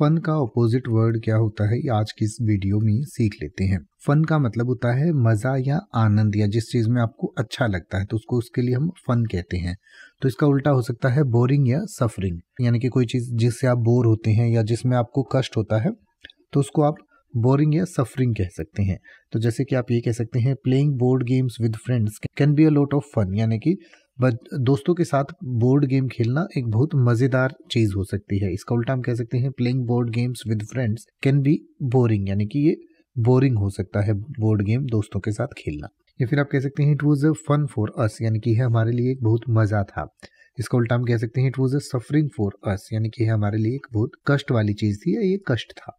fun का opposite word क्या होता है आज की इस वीडियो में सीख लेते हैं फन का मतलब होता है मज़ा या आनंद या जिस चीज़ में आपको अच्छा लगता है तो उसको उसके लिए हम फन कहते हैं तो इसका उल्टा हो सकता है बोरिंग या सफरिंग यानी कि कोई चीज़ जिससे आप बोर होते हैं या जिसमें आपको कष्ट होता है तो उसको आप बोरिंग या सफरिंग कह सकते हैं तो जैसे कि आप ये कह सकते हैं playing board games with friends can be a lot of fun यानी कि बट दोस्तों के साथ बोर्ड गेम खेलना एक बहुत मज़ेदार चीज़ हो सकती है इसका उल्टा हम कह सकते हैं playing board games with friends can be boring यानी कि ये बोरिंग हो सकता है बोर्ड गेम दोस्तों के साथ खेलना या फिर आप कह सकते हैं it was a fun for us यानी कि यह हमारे लिए एक बहुत मज़ा था इसका उल्टा हम कह सकते हैं it was a suffering for us यानी कि यह हमारे लिए एक बहुत कष्ट वाली चीज़ थी या ये कष्ट था